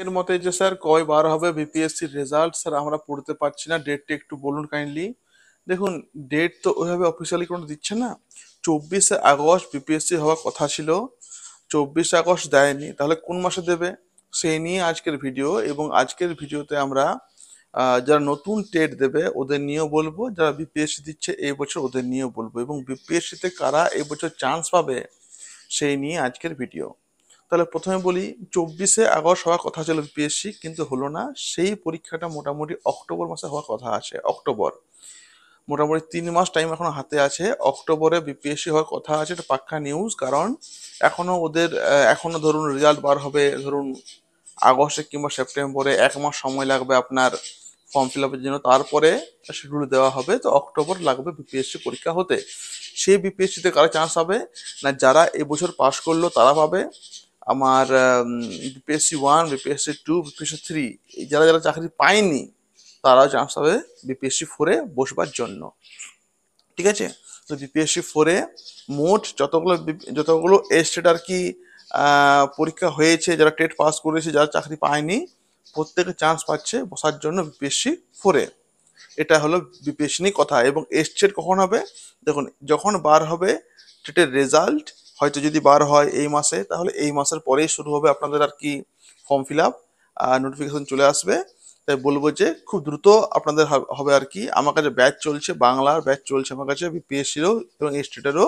এর মতে যে স্যার কয় বার হবে বিপিএসসির রেজাল্ট স্যার আমরা পড়তে পারছি না ডেটটা একটু বলুন কাইন্ডলি দেখুন ডেট তো ওইভাবে অফিসিয়ালি কোনো দিচ্ছে না চব্বিশে আগস্ট বিপিএসসি হওয়ার কথা ছিল চব্বিশে আগস্ট দেয়নি তাহলে কোন মাসে দেবে সেই নিয়ে আজকের ভিডিও এবং আজকের ভিডিওতে আমরা যারা নতুন টেট দেবে ওদের নিয়েও বলবো যারা বিপিএসসি দিচ্ছে এই বছর ওদের নিয়েও বলবো এবং বিপিএসসিতে কারা এবছর চান্স পাবে সেই নিয়ে আজকের ভিডিও তাহলে প্রথমে বলি চব্বিশে আগস্ট হওয়ার কথা ছিল বিপিএসসি কিন্তু হলো না সেই পরীক্ষাটা মোটামুটি অক্টোবর মাসে হওয়ার কথা আছে অক্টোবর মোটামুটি তিন মাস টাইম এখন হাতে আছে অক্টোবরে বিপিএসসি হওয়ার কথা আছে এটা পাক্কা নিউজ কারণ এখনও ওদের এখনও ধরুন রেজাল্ট বার হবে ধরুন আগস্টে কিংবা সেপ্টেম্বরে এক মাস সময় লাগবে আপনার ফর্ম ফিল আপের জন্য তারপরে শিডিউল দেওয়া হবে তো অক্টোবর লাগবে বিপিএসসি পরীক্ষা হতে সেই বিপিএসসিতে কারা চান্স হবে না যারা এবছর পাশ করলো তারা পাবে আমার BPSC one BPSC two BPSC three যারা যারা চাকরি পায়নি তারাও চান্স পাবে বিপিএসসি ফোরে বসবার জন্য ঠিক আছে তো বিপিএসসি ফোরে মোট যতগুলো যতগুলো স্টেট আর কি পরীক্ষা হয়েছে যারা টেট পাস করেছে যারা চাকরি পায়নি প্রত্যেকে চান্স পাচ্ছে বসার জন্য বিপিএসসি ফোরে এটা হলো বিপিএসসি নিয়ে কথা এবং স্টেট কখন হবে দেখুন যখন বার হবে টেটের রেজাল্ট হয়তো যদি বার হয় এই মাসে তাহলে এই মাসের পরেই শুরু হবে আপনাদের আর কি ফর্ম ফিল আপ নোটিফিকেশন চলে আসবে তাই বলবো যে খুব দ্রুত আপনাদের হবে আর কি আমার কাছে ব্যাচ চলছে বাংলার ব্যাচ চলছে আমার কাছে বিপিএসসিরও এবং স্টেটেরও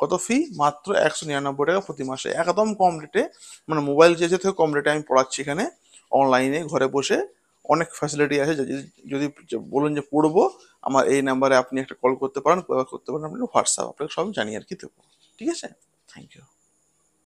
কত ফি মাত্র একশো নিরানব্বই টাকা প্রতি মাসে একদম কম রেটে মানে মোবাইল যে থেকে কম রেটে আমি পড়াচ্ছি এখানে অনলাইনে ঘরে বসে অনেক ফ্যাসিলিটি আছে যদি বলুন যে পড়বো আমার এই নাম্বারে আপনি একটা কল করতে পারেন করতে পারেন আপনি হোয়াটসঅ্যাপ আপনাকে সব জানিয়ে আর কি দেবো ঠিক আছে thank you